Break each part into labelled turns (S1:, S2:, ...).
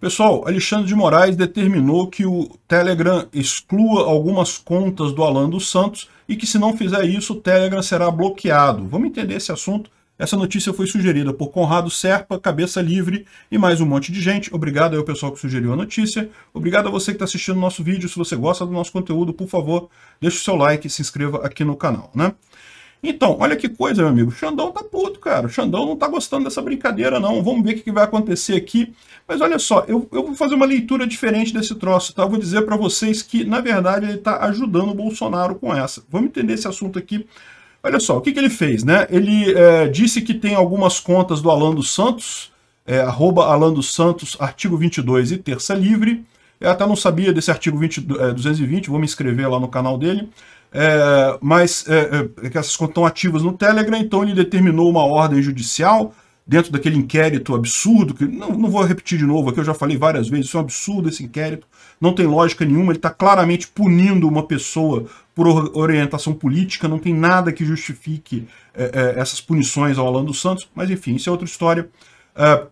S1: Pessoal, Alexandre de Moraes determinou que o Telegram exclua algumas contas do Alan dos Santos e que se não fizer isso, o Telegram será bloqueado. Vamos entender esse assunto? Essa notícia foi sugerida por Conrado Serpa, Cabeça Livre e mais um monte de gente. Obrigado ao pessoal que sugeriu a notícia. Obrigado a você que está assistindo o nosso vídeo. Se você gosta do nosso conteúdo, por favor, deixe o seu like e se inscreva aqui no canal. Né? Então, olha que coisa, meu amigo. O Xandão tá puto, cara. O Xandão não tá gostando dessa brincadeira, não. Vamos ver o que vai acontecer aqui. Mas olha só, eu, eu vou fazer uma leitura diferente desse troço, tá? Eu vou dizer para vocês que, na verdade, ele tá ajudando o Bolsonaro com essa. Vamos entender esse assunto aqui. Olha só, o que, que ele fez, né? Ele é, disse que tem algumas contas do Alan dos Santos, é, arroba Alan dos Santos, artigo 22 e terça livre. Eu até não sabia desse artigo 20, 220, é, vou me inscrever lá no canal dele é, mas é, é, é que essas estão ativas no Telegram, então ele determinou uma ordem judicial dentro daquele inquérito absurdo, que não, não vou repetir de novo aqui, eu já falei várias vezes, isso é um absurdo esse inquérito, não tem lógica nenhuma, ele está claramente punindo uma pessoa por orientação política, não tem nada que justifique é, é, essas punições ao Alan dos Santos, mas enfim, isso é outra história. É,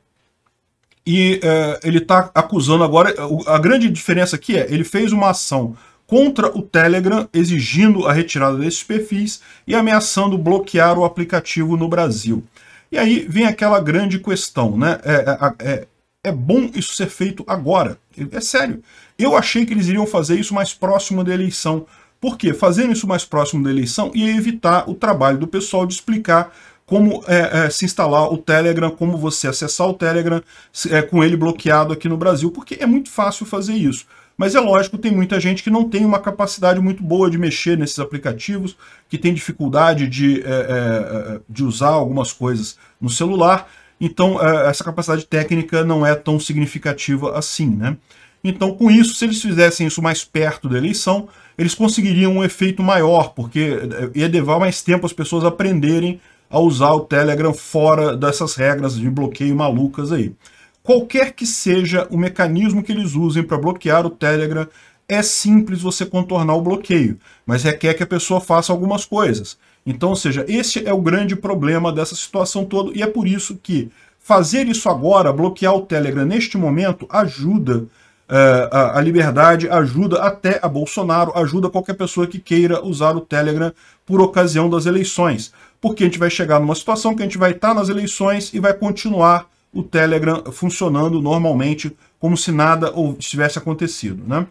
S1: e é, ele está acusando agora, a grande diferença aqui é, ele fez uma ação contra o Telegram, exigindo a retirada desses perfis e ameaçando bloquear o aplicativo no Brasil. E aí vem aquela grande questão, né? É, é, é, é bom isso ser feito agora. É sério. Eu achei que eles iriam fazer isso mais próximo da eleição. Por quê? Fazendo isso mais próximo da eleição ia evitar o trabalho do pessoal de explicar como é, é, se instalar o Telegram, como você acessar o Telegram é, com ele bloqueado aqui no Brasil, porque é muito fácil fazer isso. Mas é lógico, tem muita gente que não tem uma capacidade muito boa de mexer nesses aplicativos, que tem dificuldade de, é, é, é, de usar algumas coisas no celular. Então, essa capacidade técnica não é tão significativa assim, né? Então, com isso, se eles fizessem isso mais perto da eleição, eles conseguiriam um efeito maior, porque ia levar mais tempo as pessoas aprenderem a usar o Telegram fora dessas regras de bloqueio malucas aí. Qualquer que seja o mecanismo que eles usem para bloquear o Telegram, é simples você contornar o bloqueio, mas requer que a pessoa faça algumas coisas. Então, ou seja, esse é o grande problema dessa situação toda, e é por isso que fazer isso agora, bloquear o Telegram neste momento, ajuda é, a, a, liberdade ajuda até a Bolsonaro, ajuda qualquer pessoa que queira usar o Telegram por ocasião das eleições. Porque a gente vai chegar numa situação que a gente vai estar tá nas eleições e vai continuar o Telegram funcionando normalmente, como se nada tivesse acontecido. Né?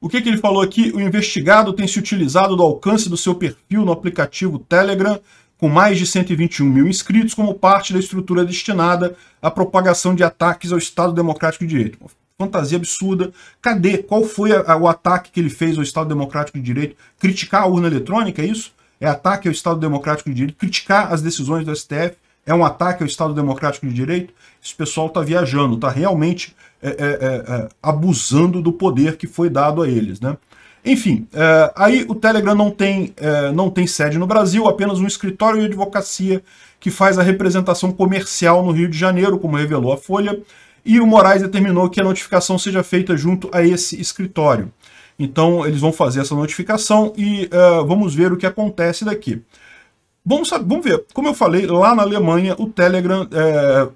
S1: O que, que ele falou aqui? O investigado tem se utilizado do alcance do seu perfil no aplicativo Telegram com mais de 121 mil inscritos, como parte da estrutura destinada à propagação de ataques ao Estado Democrático de Direito fantasia absurda. Cadê? Qual foi a, a, o ataque que ele fez ao Estado Democrático de Direito? Criticar a urna eletrônica, é isso? É ataque ao Estado Democrático de Direito? Criticar as decisões do STF é um ataque ao Estado Democrático de Direito? Esse pessoal está viajando, está realmente é, é, é, é, abusando do poder que foi dado a eles, né? Enfim, é, aí o Telegram não tem, é, não tem sede no Brasil, apenas um escritório de advocacia que faz a representação comercial no Rio de Janeiro, como revelou a Folha e o Moraes determinou que a notificação seja feita junto a esse escritório. Então, eles vão fazer essa notificação e uh, vamos ver o que acontece daqui. Vamos, saber, vamos ver. Como eu falei, lá na Alemanha, o Telegram é,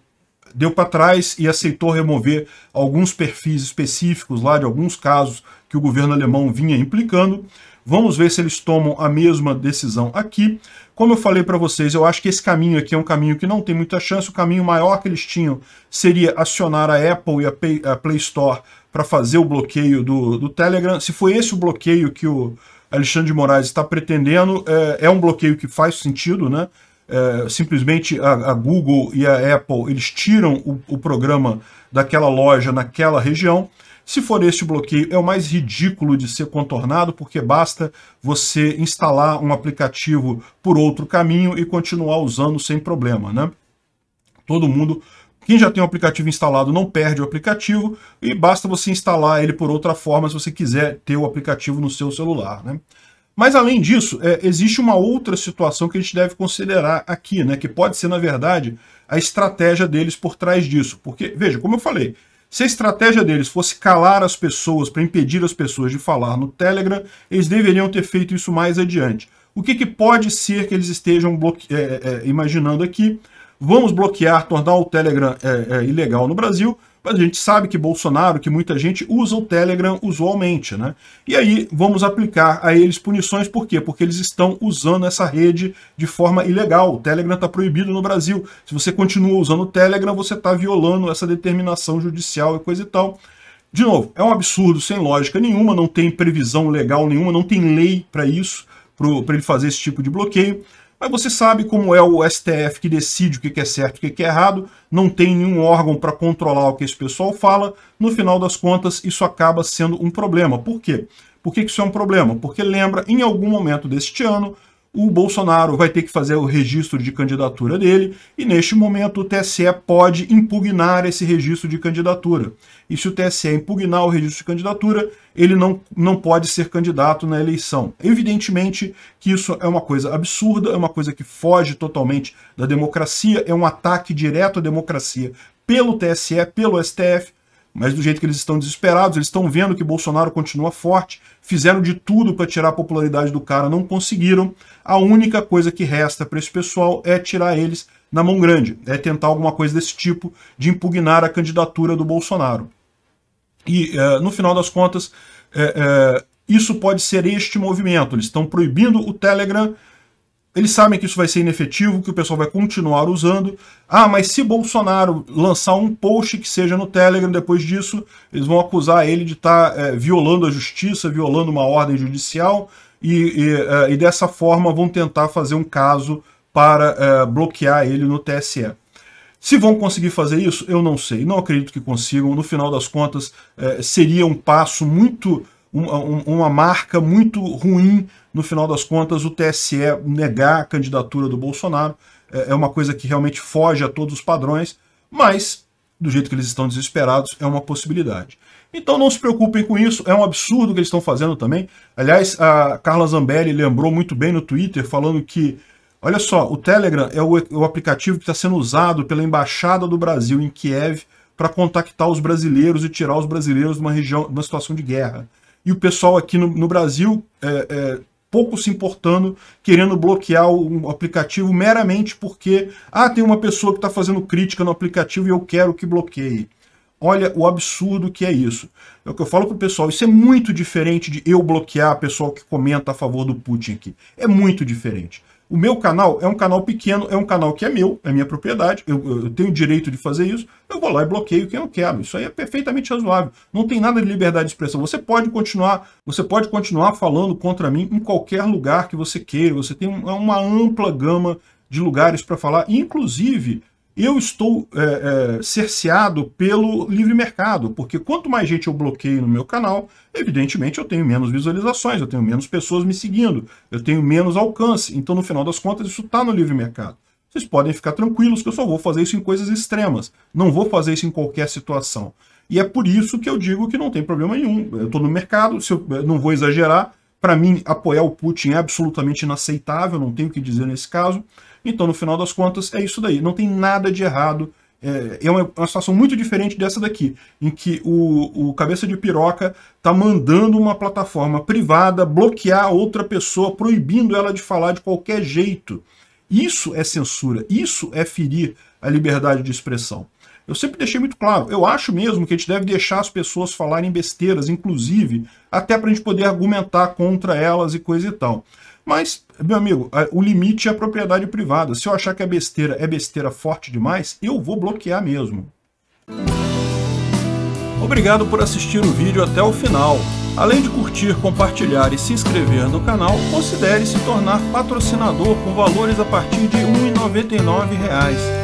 S1: deu para trás e aceitou remover alguns perfis específicos lá de alguns casos que o governo alemão vinha implicando. Vamos ver se eles tomam a mesma decisão aqui. Como eu falei para vocês, eu acho que esse caminho aqui é um caminho que não tem muita chance. O caminho maior que eles tinham seria acionar a Apple e a, Play Store para fazer o bloqueio do, do, Telegram. Se foi esse o bloqueio que o Alexandre de Moraes está pretendendo, é, é um bloqueio que faz sentido, né? É, simplesmente a, a, Google e a Apple eles tiram o, o programa daquela loja naquela região. Se for este bloqueio, é o mais ridículo de ser contornado, porque basta você instalar um aplicativo por outro caminho e continuar usando sem problema, né? Todo mundo quem já tem o aplicativo instalado não perde o aplicativo e basta você instalar ele por outra forma se você quiser ter o aplicativo no seu celular. Né? Mas além disso, é, existe uma outra situação que a gente deve considerar aqui, né, que pode ser, na verdade, a estratégia deles por trás disso. Porque, veja, como eu falei, se a estratégia deles fosse calar as pessoas para impedir as pessoas de falar no Telegram, eles deveriam ter feito isso mais adiante. O que, que pode ser que eles estejam é, é, é, imaginando aqui? Vamos bloquear, tornar o Telegram é, é ilegal no Brasil, mas a gente sabe que Bolsonaro, que muita gente usa o Telegram usualmente, né? E aí vamos aplicar a eles punições, por quê? Porque eles estão usando essa rede de forma ilegal. O Telegram está proibido no Brasil. Se você continua usando o Telegram, você está violando essa determinação judicial e coisa e tal. De novo, é um absurdo, sem lógica nenhuma, não tem previsão legal nenhuma, não tem lei para isso, para ele fazer esse tipo de bloqueio. Mas você sabe como é o STF que decide o que é certo e o que é errado, não tem nenhum órgão para controlar o que esse pessoal fala, no final das contas isso acaba sendo um problema. Por quê? Por que isso é um problema? Porque lembra, em algum momento deste ano, o Bolsonaro vai ter que fazer o registro de candidatura dele e, neste momento, o TSE pode impugnar esse registro de candidatura. E se o TSE impugnar o registro de candidatura, ele não, não pode ser candidato na eleição. Evidentemente que isso é uma coisa absurda, é uma coisa que foge totalmente da democracia, é um ataque direto à democracia pelo TSE, pelo STF, mas do jeito que eles estão desesperados, eles estão vendo que Bolsonaro continua forte, fizeram de tudo para tirar a popularidade do cara, não conseguiram. A única coisa que resta para esse pessoal é tirar eles na mão grande, é tentar alguma coisa desse tipo de impugnar a candidatura do Bolsonaro. E, é, no final das contas, é, é, isso pode ser este movimento. Eles estão proibindo o Telegram eles sabem que isso vai ser inefetivo, que o pessoal vai continuar usando. Ah, mas se Bolsonaro lançar um post que seja no Telegram depois disso, eles vão acusar ele de estar tá, é, violando a justiça, violando uma ordem judicial, e, e, é, e, dessa forma vão tentar fazer um caso para é, bloquear ele no TSE. Se vão conseguir fazer isso, eu não sei. Não acredito que consigam. No final das contas, seria um passo muito uma, uma marca muito ruim, no final das contas, o TSE negar a candidatura do Bolsonaro. É, é uma coisa que realmente foge a todos os padrões, mas, do jeito que eles estão desesperados, é uma possibilidade. Então não se preocupem com isso, é um absurdo o que eles estão fazendo também. Aliás, a Carla Zambelli lembrou muito bem no Twitter, falando que, olha só, o Telegram é o, o aplicativo que está sendo usado pela Embaixada do Brasil em Kiev para contactar os brasileiros e tirar os brasileiros de uma região, de uma situação de guerra e o pessoal aqui no, no Brasil é, é, pouco se importando, querendo bloquear o, aplicativo meramente porque ah, tem uma pessoa que está fazendo crítica no aplicativo e eu quero que bloqueie. Olha o absurdo que é isso. É o que eu falo pro pessoal, isso é muito diferente de eu bloquear a pessoa que comenta a favor do Putin aqui. É muito diferente. O meu canal é um canal pequeno, é um canal que é meu, é minha propriedade, eu, eu tenho o direito de fazer isso, eu vou lá e bloqueio quem eu quero. Isso aí é perfeitamente razoável. Não tem nada de liberdade de expressão. Você pode continuar, você pode continuar falando contra mim em qualquer lugar que você queira. Você tem é uma ampla gama de lugares para falar, inclusive eu estou é, é, cerceado pelo livre mercado, porque quanto mais gente eu bloqueio no meu canal, evidentemente eu tenho menos visualizações, eu tenho menos pessoas me seguindo, eu tenho menos alcance. Então, no final das contas, isso está no livre mercado. Vocês podem ficar tranquilos que eu só vou fazer isso em coisas extremas. Não vou fazer isso em qualquer situação. E é por isso que eu digo que não tem problema nenhum. Eu estou no mercado, se eu, eh, não vou exagerar. Para mim, apoiar o Putin é absolutamente inaceitável, não tenho o que dizer nesse caso. Então, no final das contas, é isso daí. Não tem nada de errado. É, é uma, uma situação muito diferente dessa daqui, em que o, o cabeça de piroca está mandando uma plataforma privada bloquear outra pessoa, proibindo ela de falar de qualquer jeito. Isso é censura, isso é ferir a liberdade de expressão. Eu sempre deixei muito claro, eu acho mesmo que a gente deve deixar as pessoas falarem besteiras, inclusive, até para a gente poder argumentar contra elas e coisa e tal. Mas, meu amigo, o limite é a propriedade privada. Se eu achar que a é besteira é besteira forte demais, eu vou bloquear mesmo. Obrigado por assistir o vídeo até o final. Além de curtir, compartilhar e se inscrever no canal, considere se tornar patrocinador com valores a partir de R$ 1,99